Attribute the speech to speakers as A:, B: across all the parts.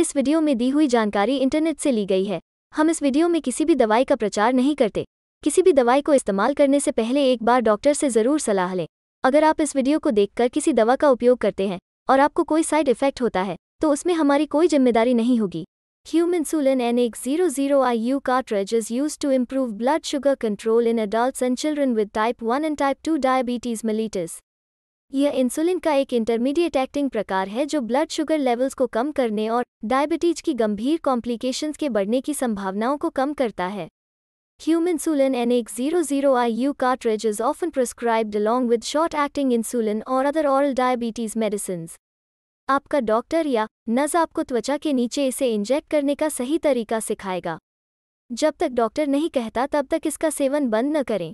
A: इस वीडियो में दी हुई जानकारी इंटरनेट से ली गई है हम इस वीडियो में किसी भी दवाई का प्रचार नहीं करते किसी भी दवाई को इस्तेमाल करने से पहले एक बार डॉक्टर से ज़रूर सलाह लें अगर आप इस वीडियो को देखकर किसी दवा का उपयोग करते हैं और आपको कोई साइड इफेक्ट होता है तो उसमें हमारी कोई जिम्मेदारी नहीं होगी एक zero I U cartridge is use to improve blood sugar control in adult and children with type one and type two diabetes mellitus यह इंसुलिन का एक इंटरमीडिएट एक्टिंग प्रकार है जो ब्लड शुगर लेवल्स को कम करने और डायबिटीज की गंभीर कॉम्प्लिकेशंस के बढ़ने की संभावनाओं को कम करता है ह्यूम इंसुलिन एन एक zero zero I U cartridge is often prescribed along with short acting insulin और अदर ऑरल डायबिटीज मेडिसिन आपका डॉक्टर या नज आपको त्वचा के नीचे इसे इंजेक्ट करने का सही तरीका सिखाएगा जब तक डॉक्टर नहीं कहता तब तक इसका सेवन बंद न करें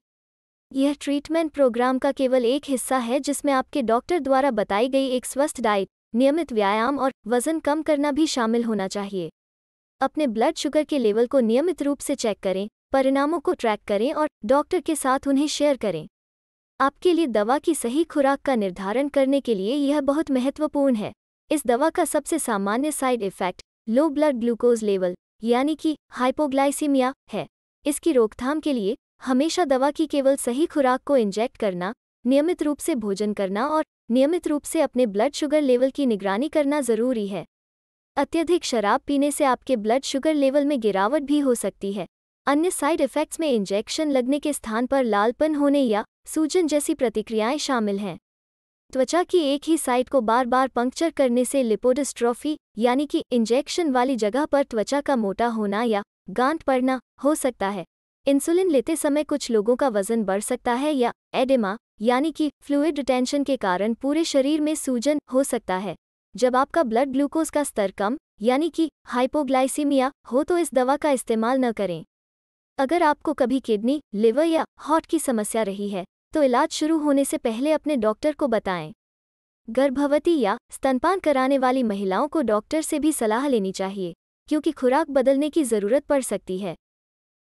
A: यह ट्रीटमेंट प्रोग्राम का केवल एक हिस्सा है जिसमें आपके डॉक्टर द्वारा बताई गई एक स्वस्थ डाइट नियमित व्यायाम और वजन कम करना भी शामिल होना चाहिए अपने ब्लड शुगर के लेवल को नियमित रूप से चेक करें परिणामों को ट्रैक करें और डॉक्टर के साथ उन्हें शेयर करें आपके लिए दवा की सही खुराक का निर्धारण करने के लिए यह बहुत महत्वपूर्ण है इस दवा का सबसे सामान्य side effect low blood glucose level यानी कि हाइपोग्लाइसीमिया है इसकी रोकथाम के लिए हमेशा दवा की केवल सही खुराक को इंजेक्ट करना नियमित रूप से भोजन करना और नियमित रूप से अपने ब्लड शुगर लेवल की निगरानी करना जरूरी है अत्यधिक शराब पीने से आपके ब्लड शुगर लेवल में गिरावट भी हो सकती है अन्य साइड इफ़ेक्ट्स में इंजेक्शन लगने के स्थान पर लालपन होने या सूजन जैसी प्रतिक्रियाएं शामिल हैं त्वचा की एक ही साइड को बार बार पंक्चर करने से लिपोडिस्ट्रॉफी यानी कि इंजेक्शन वाली जगह पर त्वचा का मोटा होना या गांठ पड़ना हो सकता है इंसुलिन लेते समय कुछ लोगों का वजन बढ़ सकता है या एडिमा यानी कि फ्लूड रिटेंशन के कारण पूरे शरीर में सूजन हो सकता है जब आपका ब्लड ग्लूकोज का स्तर कम यानी कि हाइपोग्लाइसीमिया हो तो इस दवा का इस्तेमाल न करें अगर आपको कभी किडनी लिवर या हॉट की समस्या रही है तो इलाज शुरू होने से पहले अपने डॉक्टर को बताएं गर्भवती या स्तनपान कराने वाली महिलाओं को डॉक्टर से भी सलाह लेनी चाहिए क्योंकि खुराक बदलने की ज़रूरत पड़ सकती है